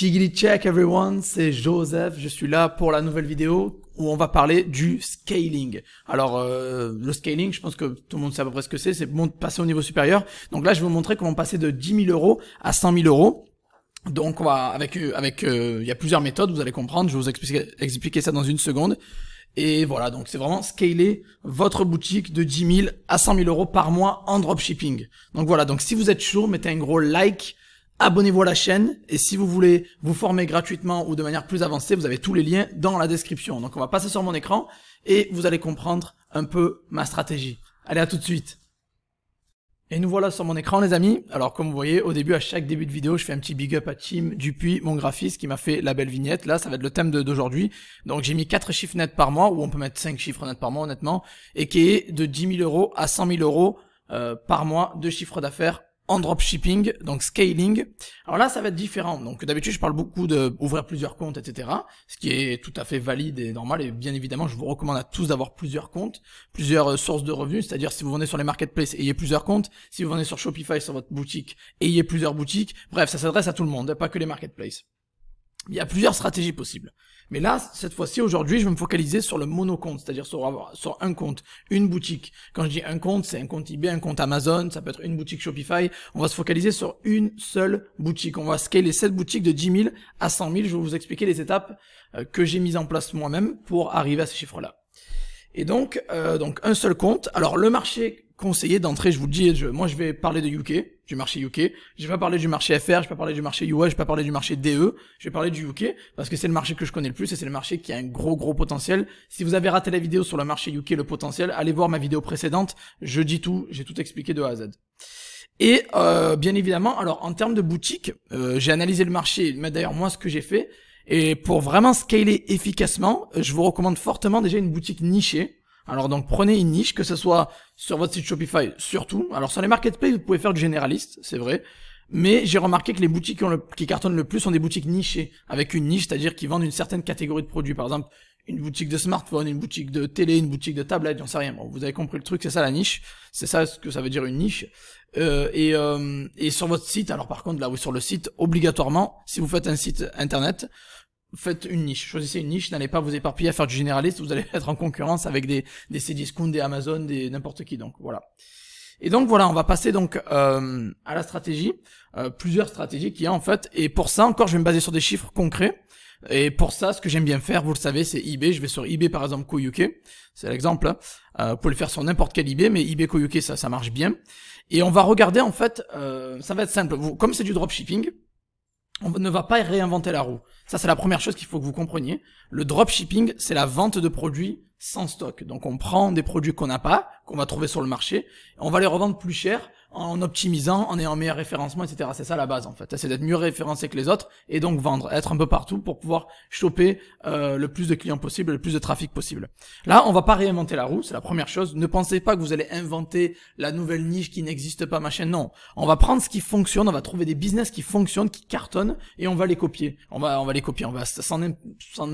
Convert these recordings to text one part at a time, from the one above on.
Jiggly check everyone, c'est Joseph, je suis là pour la nouvelle vidéo où on va parler du scaling. Alors euh, le scaling, je pense que tout le monde sait à peu près ce que c'est, c'est passer au niveau supérieur. Donc là je vais vous montrer comment passer de 10 000 euros à 100 000 euros. Donc on va avec euh, avec euh, il y a plusieurs méthodes, vous allez comprendre, je vais vous expliquer, expliquer ça dans une seconde. Et voilà, donc c'est vraiment scaler votre boutique de 10 000 à 100 000 euros par mois en dropshipping. Donc voilà, donc si vous êtes chaud, mettez un gros like abonnez-vous à la chaîne et si vous voulez vous former gratuitement ou de manière plus avancée, vous avez tous les liens dans la description. Donc on va passer sur mon écran et vous allez comprendre un peu ma stratégie. Allez, à tout de suite et nous voilà sur mon écran les amis. Alors comme vous voyez, au début, à chaque début de vidéo, je fais un petit big up à Tim Dupuis, mon graphiste, qui m'a fait la belle vignette. Là, ça va être le thème d'aujourd'hui. Donc j'ai mis 4 chiffres nets par mois, ou on peut mettre 5 chiffres nets par mois honnêtement, et qui est de 10 000 euros à 100 000 euros euh, par mois de chiffre d'affaires en dropshipping, donc scaling. Alors là, ça va être différent. Donc d'habitude, je parle beaucoup d'ouvrir plusieurs comptes, etc. Ce qui est tout à fait valide et normal. Et bien évidemment, je vous recommande à tous d'avoir plusieurs comptes, plusieurs euh, sources de revenus. C'est-à-dire si vous venez sur les marketplaces, ayez plusieurs comptes. Si vous venez sur Shopify, sur votre boutique, ayez plusieurs boutiques. Bref, ça s'adresse à tout le monde, pas que les marketplaces. Il y a plusieurs stratégies possibles. Mais là, cette fois-ci, aujourd'hui, je vais me focaliser sur le monocompte, c'est-à-dire sur, un compte, une boutique. Quand je dis un compte, c'est un compte eBay, un compte Amazon, ça peut être une boutique Shopify. On va se focaliser sur une seule boutique. On va scaler cette boutique de 10 000 à 100 000. Je vais vous expliquer les étapes euh, que j'ai mises en place moi-même pour arriver à ces chiffres-là. Et donc, euh, donc un seul compte. Alors le marché conseillé d'entrée, je vous le dis, je, moi je vais parler de UK du marché UK. Je vais pas parler du marché FR, vais pas parler du marché UA, vais pas parler du marché DE, vais parler du UK parce que c'est le marché que je connais le plus et c'est le marché qui a un gros gros potentiel. Si vous avez raté la vidéo sur le marché UK, le potentiel, allez voir ma vidéo précédente. Je dis tout, j'ai tout expliqué de A à Z. Et euh, bien évidemment, alors en termes de boutique, euh, j'ai analysé le marché, mais d'ailleurs moi ce que j'ai fait, et pour vraiment scaler efficacement, euh, je vous recommande fortement déjà une boutique nichée. Alors donc prenez une niche, que ce soit sur votre site Shopify surtout. Alors sur les marketplaces, vous pouvez faire du généraliste, c'est vrai. Mais j'ai remarqué que les boutiques qui, cartonnent le plus sont des boutiques nichées, avec une niche, c'est-à-dire qui vendent une certaine catégorie de produits. Par exemple, une boutique de smartphone, une boutique de télé, une boutique de tablette, j'en sais rien. Bon, vous avez compris le truc, c'est ça la niche. C'est ça ce que ça veut dire une niche. Euh, et, euh, et sur votre site, alors par contre, là, oui, sur le site, obligatoirement, si vous faites un site internet, faites une niche, choisissez une niche, n'allez pas vous éparpiller à faire du généraliste, vous allez être en concurrence avec des, des Cdiscount, des Amazon, des n'importe qui, donc voilà. Et donc voilà, on va passer donc euh, à la stratégie, euh, plusieurs stratégies qu'il y a en fait, et pour ça encore je vais me baser sur des chiffres concrets, et pour ça ce que j'aime bien faire, vous le savez, c'est eBay, je vais sur eBay par exemple Koyuke, c'est l'exemple, hein. euh, vous pouvez le faire sur n'importe quel eBay, mais eBay Koyuke ça, ça marche bien, et on va regarder en fait, ça va être simple, vous, comme c'est du dropshipping, on ne va pas réinventer la roue. Ça, c'est la première chose qu'il faut que vous compreniez. Le dropshipping, c'est la vente de produits sans stock. Donc, on prend des produits qu'on n'a pas, qu'on va trouver sur le marché, on va les revendre plus cher en optimisant, en ayant meilleur référencement, etc. C'est ça la base en fait. C'est d'être mieux référencé que les autres et donc vendre, être un peu partout pour pouvoir choper euh, le plus de clients possible, le plus de trafic possible. Là, on va pas réinventer la roue, c'est la première chose. Ne pensez pas que vous allez inventer la nouvelle niche qui n'existe pas, machin. Non, on va prendre ce qui fonctionne, on va trouver des business qui fonctionnent, qui cartonnent et on va les copier. On va, on va les copier, on va s'en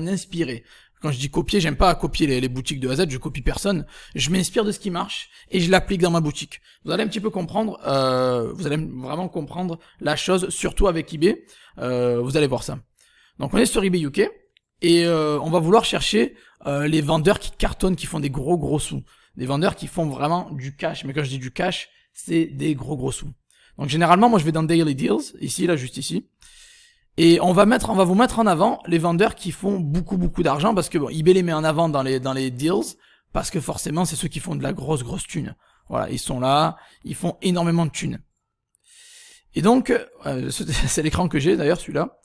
inspirer. Quand je dis copier, j'aime pas copier les, boutiques de A Z, je copie personne. Je m'inspire de ce qui marche et je l'applique dans ma boutique. Vous allez un petit peu comprendre, euh, vous allez vraiment comprendre la chose, surtout avec eBay. Euh, vous allez voir ça. Donc on est sur eBay UK et euh, on va vouloir chercher les vendeurs qui cartonnent, qui font des gros gros sous. Des vendeurs qui font vraiment du cash. Mais quand je dis du cash, c'est des gros gros sous. Donc généralement, moi je vais dans Daily Deals, ici, là, juste ici. Et on va mettre, on va vous mettre en avant les vendeurs qui font beaucoup beaucoup d'argent parce que bon, eBay les met en avant dans les dans les deals parce que forcément c'est ceux qui font de la grosse grosse thune. Voilà, ils sont là, ils font énormément de thunes. Et donc euh, c'est l'écran que j'ai d'ailleurs celui-là.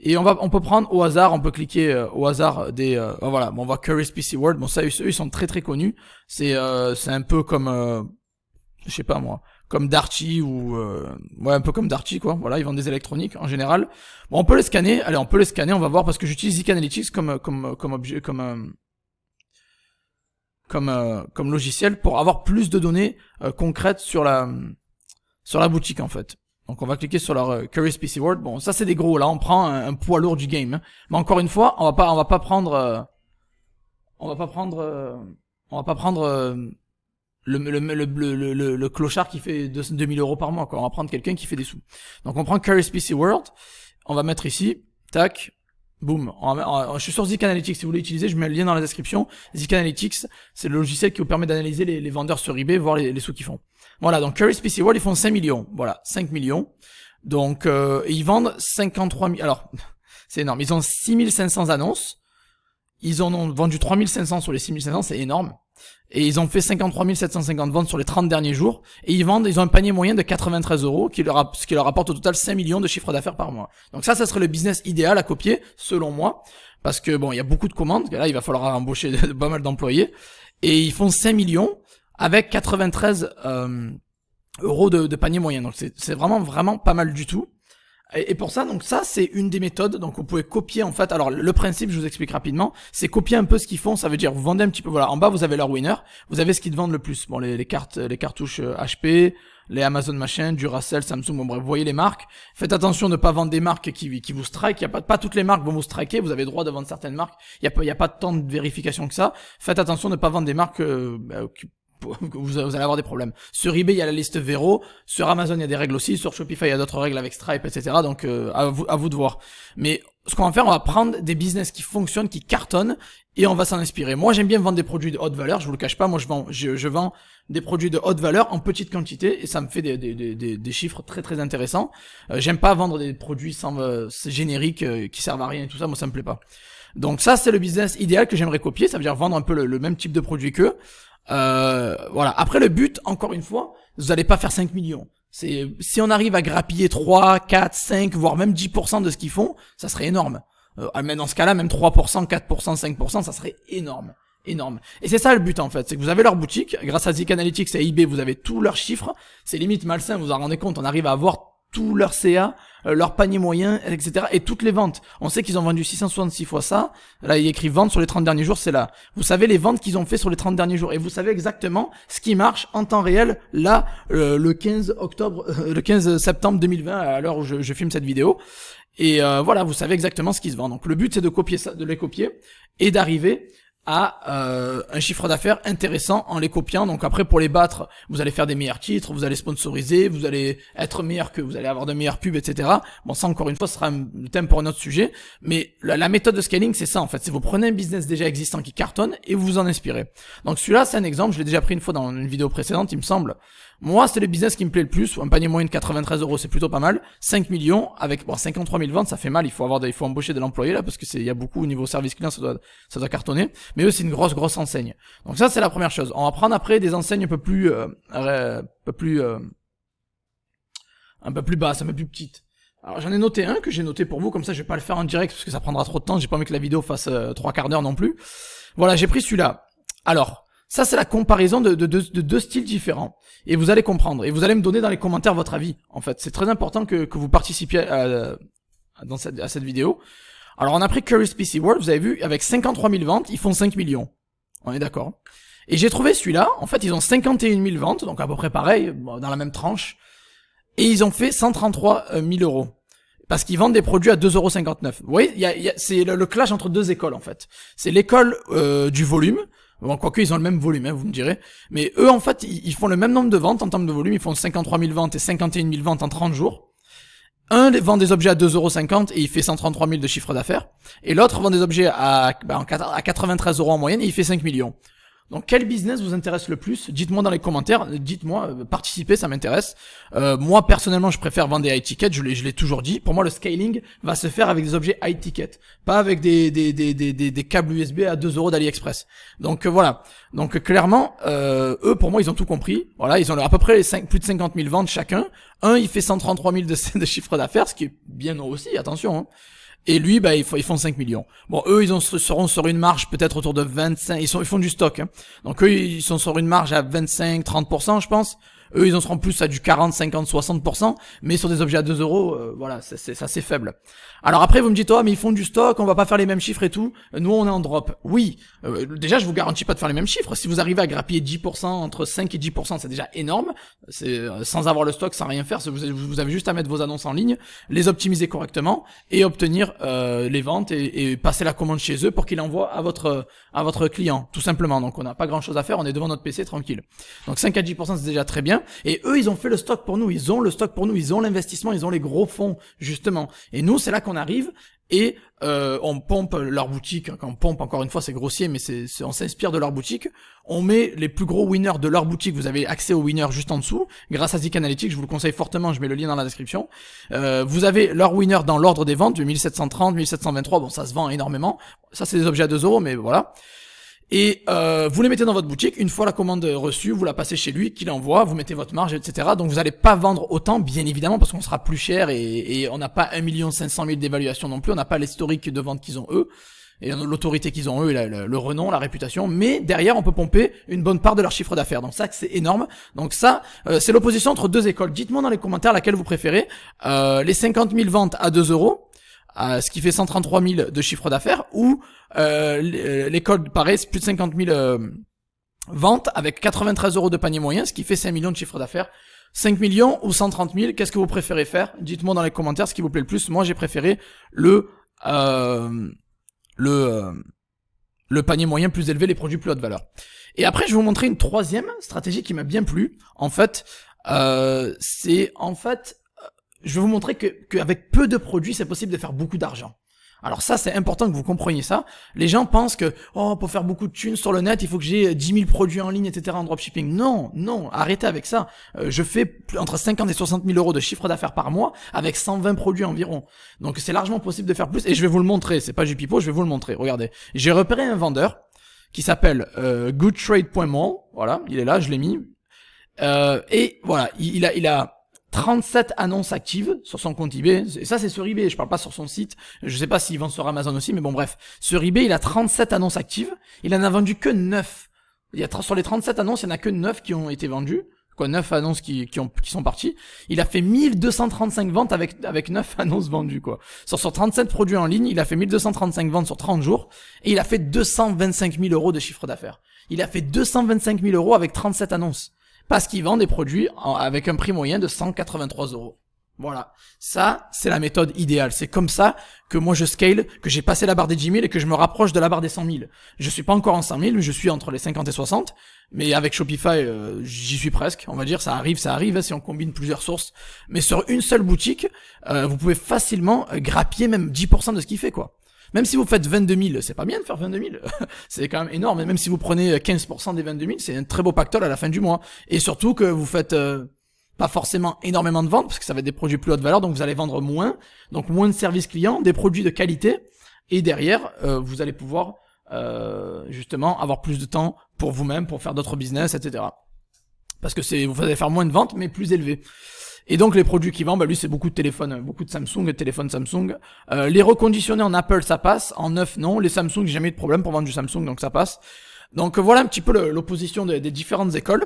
Et on va, on peut prendre au hasard, on peut cliquer euh, au hasard des, euh, oh, voilà, on voit Curry's PC World. Bon ça, eux, ils sont très très connus. C'est c'est un peu comme, je sais pas moi, comme Darty ou euh, ouais un peu comme Darty quoi. Voilà, ils vendent des électroniques en général. Bon, on peut les scanner. Allez, on peut les scanner. On va voir parce que j'utilise Zika Analytics comme euh, comme euh, comme objet comme comme comme logiciel pour avoir plus de données concrètes sur la sur la boutique en fait. Donc on va cliquer sur leur Curious PC World. Bon, ça c'est des gros là. On prend un, poids lourd du game. Hein. Mais encore une fois, on va pas on va pas prendre on va pas prendre on va pas prendre le, le, clochard qui fait 2000 euros par mois. Quoi. On va prendre quelqu'un qui fait des sous. Donc on prend Curious World, on va mettre ici, tac, boum Je suis sur Analytics. Si vous voulez utiliser, je mets le lien dans la description. Zik Analytics, c'est le logiciel qui vous permet d'analyser les, vendeurs sur eBay, voir les, sous qu'ils font. Voilà. Donc, Curry PC World, ils font 5 millions. Voilà. 5 millions. Donc, euh, ils vendent 53 000. Alors, c'est énorme. Ils ont 6500 annonces. Ils en ont vendu 3500 sur les 6500, c'est énorme. Et ils ont fait 53 750 ventes sur les 30 derniers jours. Et ils vendent, ils ont un panier moyen de 93 euros, qui leur, ce qui leur apporte au total 5 millions de chiffre d'affaires par mois. Donc ça, ça serait le business idéal à copier, selon moi. Parce que bon, il y a beaucoup de commandes, là, il va falloir embaucher pas mal d'employés. Et ils font 5 millions avec 93 euh, euros de, de panier moyen. Donc c'est vraiment, vraiment pas mal du tout. Et pour ça, donc ça, c'est une des méthodes. Donc vous pouvez copier en fait. Alors le principe, je vous explique rapidement, c'est copier un peu ce qu'ils font. Ça veut dire vous vendez un petit peu. Voilà, en bas vous avez leur winner. Vous avez ce qu'ils vendent le plus. Bon, les, cartes, les cartouches HP, euh, les Amazon machin, Duracell, Samsung. Bon bref, vous voyez les marques. Faites attention de ne pas vendre des marques qui, vous strike. Il y a pas, toutes les marques vont vous striker. Vous avez droit de vendre certaines marques. Il y a pas, y a pas tant de vérification que ça. Faites attention de ne pas vendre des marques euh, bah, vous allez avoir des problèmes. Sur eBay, il y a la liste Vero, sur Amazon, il y a des règles aussi, sur Shopify, il y a d'autres règles avec Stripe, etc. Donc euh, à, vous, à vous de voir. Mais ce qu'on va faire, on va prendre des business qui fonctionnent, qui cartonnent, et on va s'en inspirer. Moi, j'aime bien vendre des produits de haute valeur, je vous le cache pas, moi je vends, je, vends des produits de haute valeur en petite quantité, et ça me fait des, des, des, chiffres très très intéressants. Euh, j'aime pas vendre des produits sans euh, génériques qui servent à rien et tout ça, moi ça me plaît pas. Donc ça, c'est le business idéal que j'aimerais copier, ça veut dire vendre un peu le, le même type de produit qu'eux. Euh, voilà. Après le but, encore une fois, vous n'allez pas faire 5 millions. C'est si on arrive à grappiller 3, 4, 5 voire même 10 de ce qu'ils font, ça serait énorme. Euh, ah, mais dans ce cas-là, même 3 4 5 ça serait énorme. Énorme. Et c'est ça le but en fait, c'est que vous avez leur boutique, grâce à Zik Analytics et eBay, vous avez tous leurs chiffres. C'est limite malsain, vous vous en rendez compte, on arrive à avoir tout leur CA, euh, leur panier moyen, etc. et toutes les ventes. On sait qu'ils ont vendu 666 fois ça. Là, il y a écrit vente sur les 30 derniers jours, c'est là. Vous savez les ventes qu'ils ont fait sur les 30 derniers jours et vous savez exactement ce qui marche en temps réel là euh, le 15 octobre le 15 septembre 2020 à l'heure où je, filme cette vidéo. Et euh, voilà, vous savez exactement ce qui se vend. Donc le but c'est de copier ça, de les copier et d'arriver à euh, un chiffre d'affaires intéressant en les copiant. Donc après, pour les battre, vous allez faire des meilleurs titres, vous allez sponsoriser, vous allez être meilleur que, vous allez avoir de meilleures pubs, etc. Bon, ça encore une fois, sera un thème pour un autre sujet. Mais la, méthode de scaling, c'est ça en fait. C'est vous prenez un business déjà existant qui cartonne et vous vous en inspirez. Donc celui-là, c'est un exemple. Je l'ai déjà pris une fois dans une vidéo précédente, il me semble. Moi, c'est le business qui me plaît le plus. Un panier moyen de 93 euros, c'est plutôt pas mal. 5 millions avec bon, 53 000 ventes, ça fait mal. Il faut avoir, des, il faut embaucher de l'employé là parce que c'est, il y a beaucoup au niveau service client, ça doit, ça doit cartonner mais eux c'est une grosse grosse enseigne. Donc ça c'est la première chose. On va prendre après des enseignes un peu plus euh, un peu plus euh, un peu plus basses, un peu plus petites. Alors j'en ai noté un que j'ai noté pour vous, comme ça je vais pas le faire en direct parce que ça prendra trop de temps, j'ai pas envie que la vidéo fasse euh, trois quarts d'heure non plus. Voilà, j'ai pris celui-là. Alors, ça c'est la comparaison de, deux styles différents. Et vous allez comprendre, et vous allez me donner dans les commentaires votre avis, en fait. C'est très important que, vous participiez dans à cette vidéo, alors on a pris Curious PC World, vous avez vu, avec 53 000 ventes, ils font 5 millions. On est d'accord. Et j'ai trouvé celui-là, en fait ils ont 51 000 ventes, donc à peu près pareil, dans la même tranche. Et ils ont fait 133 000 euros. Parce qu'ils vendent des produits à 2,59€. Vous voyez, y y a, c'est le, clash entre deux écoles en fait. C'est l'école euh, du volume, Bon, quoique ils ont le même volume, hein, vous me direz. Mais eux, en fait, ils, font le même nombre de ventes en termes de volume. Ils font 53 000 ventes et 51 000 ventes en 30 jours un vend des objets à 2,50€ et il fait 133 000 de chiffre d'affaires, et l'autre vend des objets à, bah, 93 euros en moyenne et il fait 5 millions. Donc quel business vous intéresse le plus Dites-moi dans les commentaires, dites-moi, euh, participez, ça m'intéresse. Euh, moi personnellement, je préfère vendre des high ticket je l'ai toujours dit. Pour moi, le scaling va se faire avec des objets high ticket, pas avec des des, des, des, des câbles USB à 2 euros d'AliExpress. Donc euh, voilà. Donc clairement, eux pour moi, ils ont tout compris. Voilà, ils ont à peu près plus de 50 000 ventes chacun. Un, il fait 133 000 de, chiffre d'affaires, ce qui est bien haut aussi, attention. Hein. Et lui, bah, ils font 5 millions. Bon, eux, ils seront sur une marge peut-être autour de 25. Ils, sont, ils font du stock. Hein. Donc eux, ils sont sur une marge à 25-30%, je pense. Eux, ils en seront plus à du 40, 50, 60%, mais sur des objets à 2 euros, euh, voilà, c'est assez faible. Alors après, vous me dites, oh, mais ils font du stock, on va pas faire les mêmes chiffres et tout. Nous, on est en drop. Oui, euh, déjà, je vous garantis pas de faire les mêmes chiffres. Si vous arrivez à grappiller 10%, entre 5 et 10%, c'est déjà énorme. C'est euh, sans avoir le stock, sans rien faire, vous, avez juste à mettre vos annonces en ligne, les optimiser correctement et obtenir les ventes et, passer la commande chez eux pour qu'ils l'envoient à votre à votre client, tout simplement. Donc, on n'a pas grand-chose à faire, on est devant notre PC tranquille. Donc, 5 à 10%, c'est déjà très bien. Et eux, ils ont fait le stock pour nous. Ils ont le stock pour nous. Ils ont l'investissement. Ils ont les gros fonds, justement. Et nous, c'est là qu'on arrive et euh, on pompe leur boutique. Quand on pompe, encore une fois, c'est grossier, mais c'est, on s'inspire de leur boutique. On met les plus gros winners de leur boutique. Vous avez accès aux winners juste en dessous, grâce à Zik Analytics. Je vous le conseille fortement. Je mets le lien dans la description. Euh, vous avez leurs winners dans l'ordre des ventes du 1730, 1723. Bon, ça se vend énormément. Ça, c'est des objets à 2 euros, mais voilà. Et euh, vous les mettez dans votre boutique, une fois la commande reçue, vous la passez chez lui, qu'il envoie, vous mettez votre marge, etc. Donc vous n'allez pas vendre autant, bien évidemment, parce qu'on sera plus cher et, on n'a pas 1 500 000 d'évaluation non plus, on n'a pas l'historique de vente qu'ils ont eux, et l'autorité qu'ils ont eux, le, renom, la réputation, mais derrière on peut pomper une bonne part de leur chiffre d'affaires. Donc ça c'est énorme. Donc ça, euh, c'est l'opposition entre deux écoles. Dites-moi dans les commentaires laquelle vous préférez. Euh, les 50 000 ventes à 2 euros ce qui fait 133 000 de chiffre d'affaires, ou euh, euh l'école paraît plus de 50 000 euh, ventes avec 93 euros de panier moyen, ce qui fait 5 millions de chiffre d'affaires. 5 millions ou 130 000, qu'est-ce que vous préférez faire Dites-moi dans les commentaires ce qui vous plaît le plus. Moi, j'ai préféré le euh, le le panier moyen plus élevé, les produits plus haute valeur. Et après, je vais vous montrer une troisième stratégie qui m'a bien plu. En fait, c'est en fait je vais vous montrer qu'avec peu de produits, c'est possible de faire beaucoup d'argent. Alors ça, c'est important que vous compreniez ça. Les gens pensent que, oh, pour faire beaucoup de thunes sur le net, il faut que j'ai 10 euh, 000 produits en ligne, etc. en dropshipping. Non, non, arrêtez avec ça. Euh, je fais entre 50 et 60 000 euros de chiffre d'affaires par mois avec 120 produits environ. Donc c'est largement possible de faire plus et je vais vous le montrer. C'est pas du pipeau, je vais vous le montrer. Regardez, j'ai repéré un vendeur qui s'appelle euh, Voilà, il est là, je l'ai mis. Euh, et voilà, il a... Il a 37 annonces actives sur son compte eBay. Et ça, c'est sur eBay. Je parle pas sur son site. Je sais pas s'il vend sur Amazon aussi, mais bon, bref. Sur eBay, il a 37 annonces actives. Il en a vendu que 9. Il y a, sur les 37 annonces, il y en a que 9 qui ont été vendues. Quoi, 9 annonces qui, qui, ont, qui sont parties. Il a fait 1235 ventes avec, avec 9 annonces vendues, quoi. Sur, sur 37 produits en ligne, il a fait 1235 ventes sur 30 jours. Et il a fait 225 000 euros de chiffre d'affaires. Il a fait 225 000 euros avec 37 annonces parce qu'ils vend des produits avec un prix moyen de 183 euros. Voilà. Ça, c'est la méthode idéale. C'est comme ça que moi je scale, que j'ai passé la barre des 10 000 et que je me rapproche de la barre des 100 000. Je suis pas encore en 100 000, mais je suis entre les 50 et 60. Mais avec Shopify, euh, j'y suis presque. On va dire, ça arrive, ça arrive, hein, si on combine plusieurs sources. Mais sur une seule boutique, euh, vous pouvez facilement euh, grappiller même 10% de ce qu'il fait, quoi. Même si vous faites 22 000, c'est pas bien de faire 22 000. c'est quand même énorme. Et même si vous prenez 15% euh, des 22 000, c'est un très beau pactole à la fin du mois. Et surtout que vous faites euh, pas forcément énormément de ventes, parce que ça va être des produits plus haute valeur, donc vous allez vendre moins. Donc moins de services clients, des produits de qualité. Et derrière, euh, vous allez pouvoir justement avoir plus de temps pour vous-même, pour faire d'autres business, etc. Parce que c'est vous allez faire moins de ventes, mais plus élevées. Et donc les produits qui vend, bah lui c'est beaucoup de téléphones, beaucoup de Samsung, et téléphones Samsung. Euh, les reconditionnés en Apple ça passe, en neuf non. Les Samsung j'ai jamais eu de problème pour vendre du Samsung donc ça passe. Donc voilà un petit peu l'opposition des différentes écoles.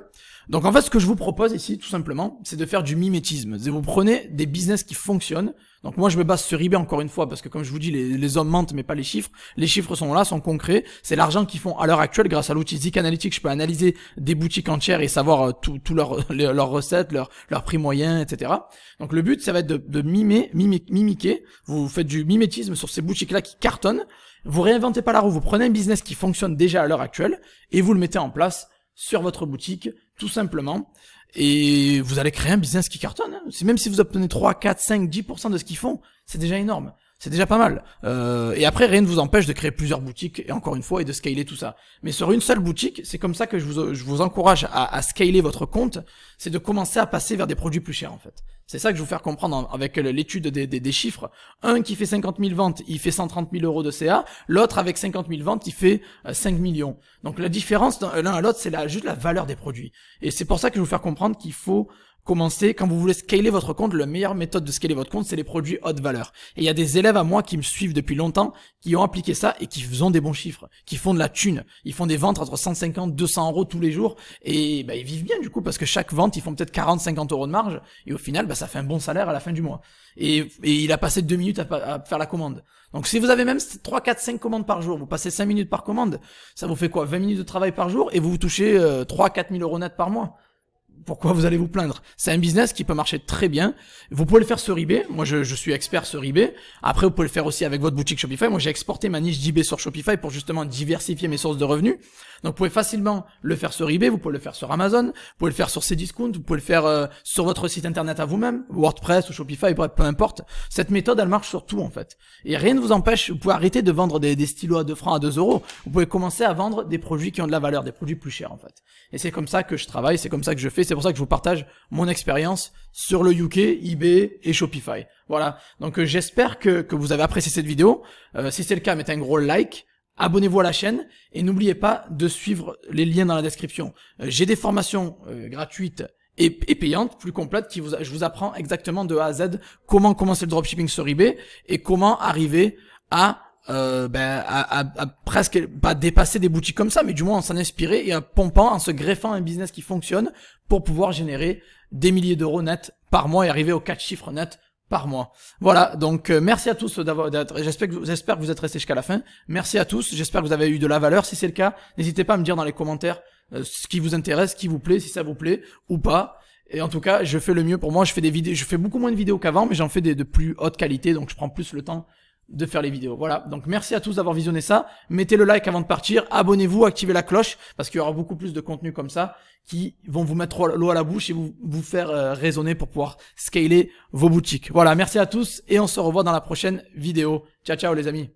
Donc en fait, ce que je vous propose ici, tout simplement, c'est de faire du mimétisme. Vous prenez des business qui fonctionnent. Donc moi, je me base sur eBay encore une fois, parce que comme je vous dis, les, les hommes mentent, mais pas les chiffres. Les chiffres sont là, sont concrets. C'est l'argent qu'ils font à l'heure actuelle grâce à l'outil Zik Analytics. Je peux analyser des boutiques entières et savoir euh, tout, tout leurs recettes, leurs leur prix moyens, etc. Donc le but, ça va être de, de mimer, mimer, mimiquer. Vous faites du mimétisme sur ces boutiques-là qui cartonnent. Vous réinventez pas la roue. Vous prenez un business qui fonctionne déjà à l'heure actuelle et vous le mettez en place sur votre boutique tout simplement. Et vous allez créer un business qui cartonne. Hein. Même si vous obtenez 3, 4, 5, 10% de ce qu'ils font, c'est déjà énorme. C'est déjà pas mal. Euh, et après, rien ne vous empêche de créer plusieurs boutiques, et encore une fois, et de scaler tout ça. Mais sur une seule boutique, c'est comme ça que je vous, encourage à, scaler votre compte, c'est de commencer à passer vers des produits plus chers, en fait. C'est ça que je vous faire comprendre avec l'étude des, chiffres. Un qui fait 50 000 ventes, il fait 130 000 euros de CA. L'autre avec 50 000 ventes, il fait 5 euh, millions. Donc la différence l'un à l'autre, c'est la, juste la valeur des produits. Et c'est pour ça que je vais vous faire comprendre qu'il faut commencer, quand vous voulez scaler votre compte, la meilleure méthode de scaler votre compte, c'est les produits haute valeur. Et il y a des élèves à moi qui me suivent depuis longtemps, qui ont appliqué ça et qui font des bons chiffres, qui font de la thune. Ils font des ventes entre 150, 200 euros tous les jours et bah, ils vivent bien du coup parce que chaque vente, ils font peut-être 40, 50 euros de marge et au final, bah, ça fait un bon salaire à la fin du mois. Et, il a passé deux minutes à, faire la commande. Donc si vous avez même 3, 4, 5 commandes par jour, vous passez 5 minutes par commande, ça vous fait quoi 20 minutes de travail par jour et vous, vous touchez 3, 4 000 euros net par mois pourquoi vous allez vous plaindre C'est un business qui peut marcher très bien. Vous pouvez le faire sur eBay. Moi, je, suis expert sur eBay. Après, vous pouvez le faire aussi avec votre boutique Shopify. Moi, j'ai exporté ma niche d'eBay sur Shopify pour justement diversifier mes sources de revenus. Donc, vous pouvez facilement le faire sur eBay. Vous pouvez le faire sur Amazon. Vous pouvez le faire sur Cdiscount. Vous pouvez le faire euh, sur votre site internet à vous-même, WordPress ou Shopify, peu importe. Cette méthode, elle marche sur tout en fait. Et rien ne vous empêche. Vous pouvez arrêter de vendre des, des stylos à 2 francs, à 2 euros. Vous pouvez commencer à vendre des produits qui ont de la valeur, des produits plus chers en fait. Et c'est comme ça que je travaille. C'est comme ça que je fais c'est pour ça que je vous partage mon expérience sur le UK, eBay et Shopify. Voilà, donc euh, j'espère que, que, vous avez apprécié cette vidéo. Euh, si c'est le cas, mettez un gros like. Abonnez-vous à la chaîne et n'oubliez pas de suivre les liens dans la description. Euh, j'ai des formations gratuites et, payantes, plus complètes, qui vous, je vous apprends exactement de A à Z comment commencer le dropshipping sur eBay et comment arriver à euh, ben, à, presque pas dépasser des boutiques comme ça, mais du moins en s'en inspirer et en pompant, en se greffant un business qui fonctionne pour pouvoir générer des milliers d'euros nets par mois et arriver aux quatre chiffres nets par mois. Voilà, donc euh, merci à tous d'avoir j'espère que j'espère que vous êtes restés jusqu'à la fin. Merci à tous, j'espère que vous avez eu de la valeur si c'est le cas. N'hésitez pas à me dire dans les commentaires euh, ce qui vous intéresse, ce qui vous plaît, si ça vous plaît ou pas. Et en tout cas, je fais le mieux pour moi, je fais des vidéos, je fais beaucoup moins de vidéos qu'avant mais j'en fais des de plus haute qualité donc je prends plus le temps de faire les vidéos. Voilà. Donc merci à tous d'avoir visionné ça. Mettez le like avant de partir, abonnez-vous, activez la cloche parce qu'il y aura beaucoup plus de contenu comme ça qui vont vous mettre l'eau à la bouche et vous, faire euh, raisonner pour pouvoir scaler vos boutiques. Voilà, merci à tous et on se revoit dans la prochaine vidéo. Ciao ciao les amis.